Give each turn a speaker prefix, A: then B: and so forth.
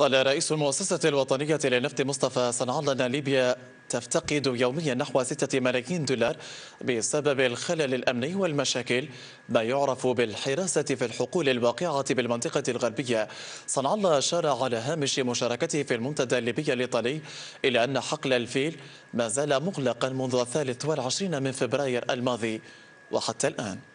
A: قال رئيس المؤسسة الوطنية للنفط مصطفى صنعان أن ليبيا تفتقد يوميا نحو 6 ملايين دولار بسبب الخلل الأمني والمشاكل ما يعرف بالحراسة في الحقول الواقعة بالمنطقة الغربية صنع الله أشار على هامش مشاركته في المنتدى الليبي الإيطالي إلى أن حقل الفيل ما زال مغلقا منذ الثالث والعشرين من فبراير الماضي وحتى الآن